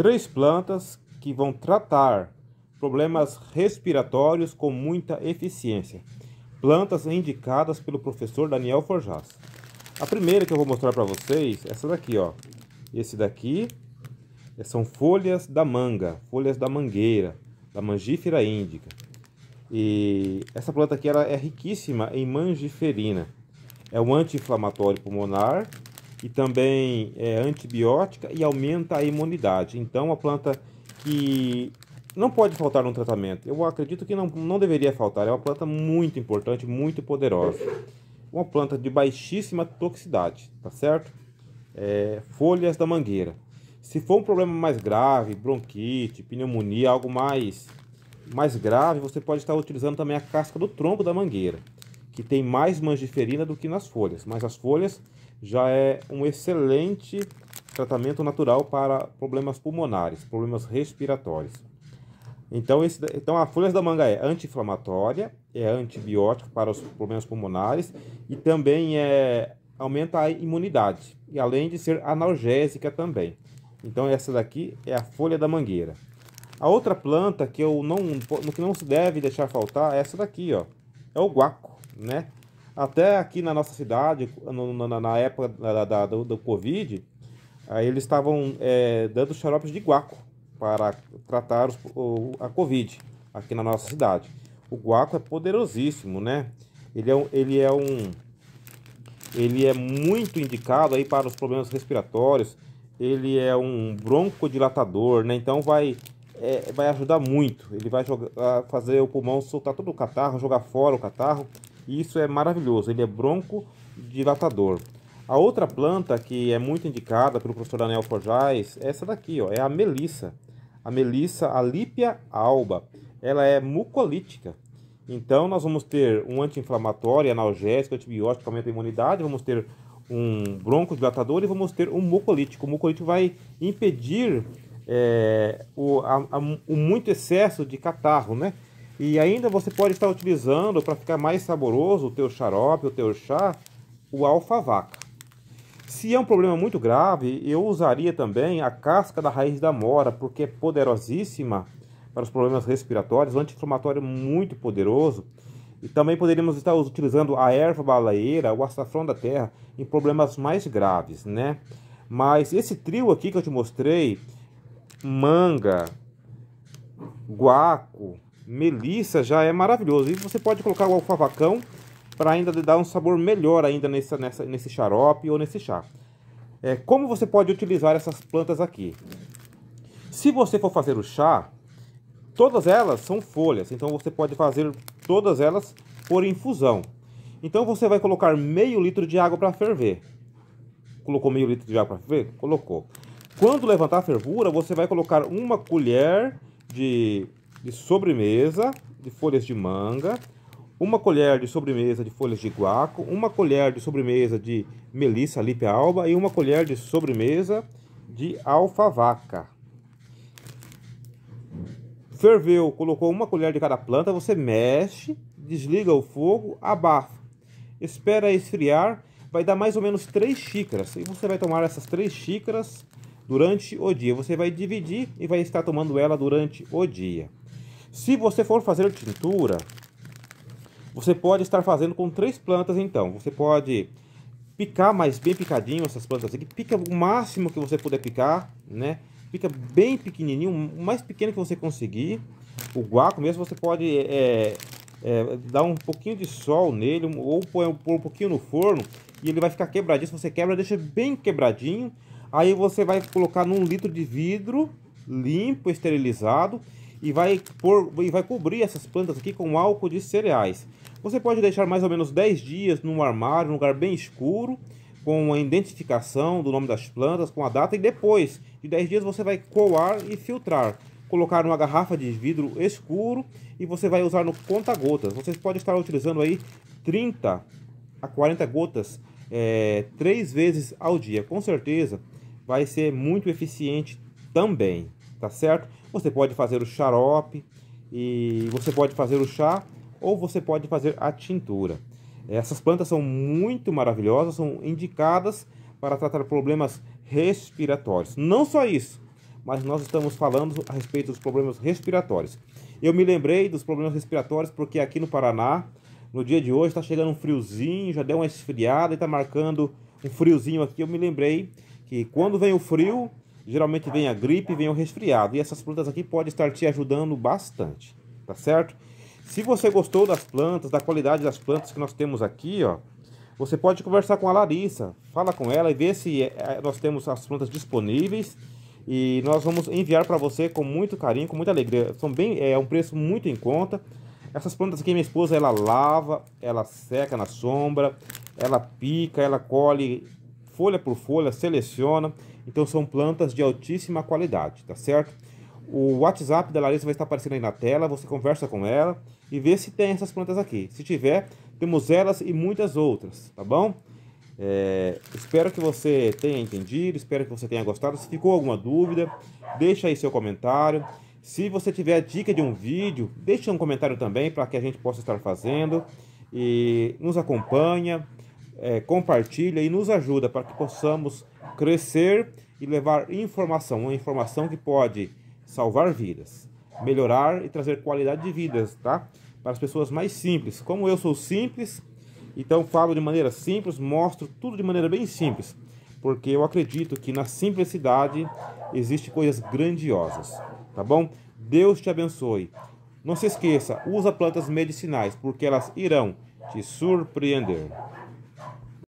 três plantas que vão tratar problemas respiratórios com muita eficiência. Plantas indicadas pelo professor Daniel Forjas. A primeira que eu vou mostrar para vocês, é essa daqui, ó. Esse daqui é, são folhas da manga, folhas da mangueira, da mangífera índica. E essa planta aqui ela é riquíssima em mangiferina. É um anti-inflamatório pulmonar e também é, antibiótica e aumenta a imunidade. Então, a planta que não pode faltar no tratamento, eu acredito que não, não deveria faltar, é uma planta muito importante, muito poderosa. Uma planta de baixíssima toxicidade, tá certo? É, folhas da mangueira. Se for um problema mais grave, bronquite, pneumonia, algo mais, mais grave, você pode estar utilizando também a casca do tronco da mangueira, que tem mais mangiferina do que nas folhas, mas as folhas já é um excelente tratamento natural para problemas pulmonares, problemas respiratórios. Então, esse, então a folha da manga é anti-inflamatória, é antibiótico para os problemas pulmonares e também é, aumenta a imunidade, e além de ser analgésica também. Então essa daqui é a folha da mangueira. A outra planta que eu não que não se deve deixar faltar é essa daqui, ó. É o guaco, né? Até aqui na nossa cidade, na, época da, da do, do, Covid, aí eles estavam é, dando xaropes de guaco para tratar os, o, a Covid aqui na nossa cidade. O guaco é poderosíssimo, né? Ele é, ele é um. Ele é muito indicado aí para os problemas respiratórios. Ele é um broncodilatador, né? Então vai, é, vai ajudar muito. Ele vai jogar, fazer o pulmão soltar todo o catarro, jogar fora o catarro e isso é maravilhoso, ele é broncodilatador. A outra planta que é muito indicada pelo professor Daniel Forjais é essa daqui, ó, é a melissa. A melissa alípia alba. Ela é mucolítica. Então nós vamos ter um anti-inflamatório, analgésico, antibiótico, aumenta a imunidade, vamos ter um broncodilatador e vamos ter um mucolítico. O mucolítico vai impedir é, o, a, a, o muito excesso de catarro, né? E ainda você pode estar utilizando para ficar mais saboroso o teu xarope, o teu chá, o alfavaca. Se é um problema muito grave, eu usaria também a casca da raiz da mora, porque é poderosíssima para os problemas respiratórios, um anti-inflamatório muito poderoso. E também poderíamos estar utilizando a erva baleeira, o açafrão da terra, em problemas mais graves, né? Mas esse trio aqui que eu te mostrei, manga, guaco, melissa já é maravilhoso. E você pode colocar o alfavacão para ainda dar um sabor melhor ainda nessa, nessa, nesse xarope ou nesse chá. É, como você pode utilizar essas plantas aqui? Se você for fazer o chá, todas elas são folhas, então você pode fazer todas elas por infusão. Então você vai colocar meio litro de água para ferver. Colocou meio litro de água para ferver? Colocou. Quando levantar a fervura, você vai colocar uma colher de de sobremesa de folhas de manga, uma colher de sobremesa de folhas de guaco, uma colher de sobremesa de melissa lipe alba e uma colher de sobremesa de alfavaca. Ferveu, colocou uma colher de cada planta, você mexe, desliga o fogo, abafa. Espera esfriar, vai dar mais ou menos 3 xícaras. E você vai tomar essas 3 xícaras durante o dia. Você vai dividir e vai estar tomando ela durante o dia. Se você for fazer tintura, você pode estar fazendo com três plantas então. Você pode picar mais bem picadinho essas plantas aqui. Pica o máximo que você puder picar, né? Pica bem pequenininho, o mais pequeno que você conseguir. O guaco mesmo você pode é, é, dar um pouquinho de sol nele ou pôr, pôr, um pouquinho no forno e ele vai ficar quebradinho. Se você quebra, deixa bem quebradinho. Aí você vai colocar num litro de vidro limpo, esterilizado e vai, por, e vai cobrir essas plantas aqui com álcool de cereais. Você pode deixar mais ou menos 10 dias num armário, num lugar bem escuro, com a identificação do nome das plantas, com a data, e depois de 10 dias você vai coar e filtrar. Colocar numa garrafa de vidro escuro e você vai usar no conta-gotas. Vocês podem estar utilizando aí 30 a 40 gotas é, três vezes ao dia. Com certeza vai ser muito eficiente também, tá certo? Você pode fazer o xarope e você pode fazer o chá ou você pode fazer a tintura. Essas plantas são muito maravilhosas, são indicadas para tratar problemas respiratórios. Não só isso, mas nós estamos falando a respeito dos problemas respiratórios. Eu me lembrei dos problemas respiratórios porque aqui no Paraná, no dia de hoje, está chegando um friozinho, já deu uma esfriada e está marcando um friozinho aqui. Eu me lembrei que quando vem o frio, geralmente vem a gripe, vem o resfriado. E essas plantas aqui podem estar te ajudando bastante, tá certo? Se você gostou das plantas, da qualidade das plantas que nós temos aqui, ó, você pode conversar com a Larissa, fala com ela e vê se eh, eh, nós temos as plantas disponíveis e nós vamos enviar para você com muito carinho, com muita alegria. São bem, é um preço muito em conta. Essas plantas aqui minha esposa ela lava, ela seca na sombra, ela pica, ela colhe folha por folha, seleciona. Então são plantas de altíssima qualidade, tá certo? O WhatsApp da Larissa vai estar aparecendo aí na tela, você conversa com ela e vê se tem essas plantas aqui. Se tiver, temos elas e muitas outras, tá bom? É, espero que você tenha entendido, espero que você tenha gostado. Se ficou alguma dúvida, deixa aí seu comentário. Se você tiver dica de um vídeo, deixa um comentário também para que a gente possa estar fazendo. E nos acompanha, é, compartilha e nos ajuda para que possamos crescer e levar informação, uma informação que pode salvar vidas, melhorar e trazer qualidade de vidas, tá? Para as pessoas mais simples. Como eu sou simples, então falo de maneira simples, mostro tudo de maneira bem simples, porque eu acredito que na simplicidade existe coisas grandiosas, tá bom? Deus te abençoe. Não se esqueça, usa plantas medicinais, porque elas irão te surpreender.